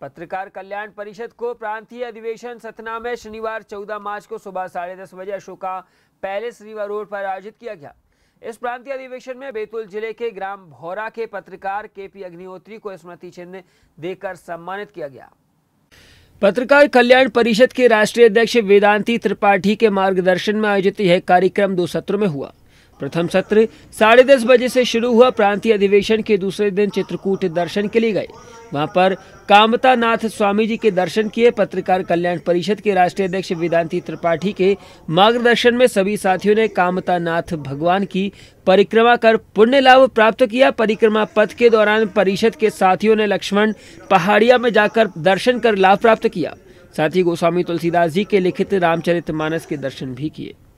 पत्रकार कल्याण परिषद को प्रांतीय अधिवेशन सतना में शनिवार 14 मार्च को सुबह साढ़े दस बजे अशोका पैलेस रिवर रोड पर आयोजित किया गया इस प्रांतीय अधिवेशन में बैतूल जिले के ग्राम भौरा के पत्रकार के पी अग्निहोत्री को स्मृति चिन्ह देकर सम्मानित किया गया पत्रकार कल्याण परिषद के राष्ट्रीय अध्यक्ष वेदांती त्रिपाठी के मार्गदर्शन में आयोजित यह कार्यक्रम दो सत्रों में हुआ प्रथम सत्र साढ़े दस बजे से शुरू हुआ प्रांतीय अधिवेशन के दूसरे दिन चित्रकूट दर्शन के लिए गए वहां पर कामता नाथ स्वामी जी के दर्शन किए पत्रकार कल्याण परिषद के राष्ट्रीय अध्यक्ष वेदांति त्रिपाठी के मार्गदर्शन में सभी साथियों ने कामता नाथ भगवान की परिक्रमा कर पुण्य लाभ प्राप्त किया परिक्रमा पथ के दौरान परिषद के साथियों ने लक्ष्मण पहाड़िया में जाकर दर्शन कर लाभ प्राप्त किया साथ ही गोस्वामी तुलसीदास जी के लिखित रामचरित मानस के दर्शन भी किए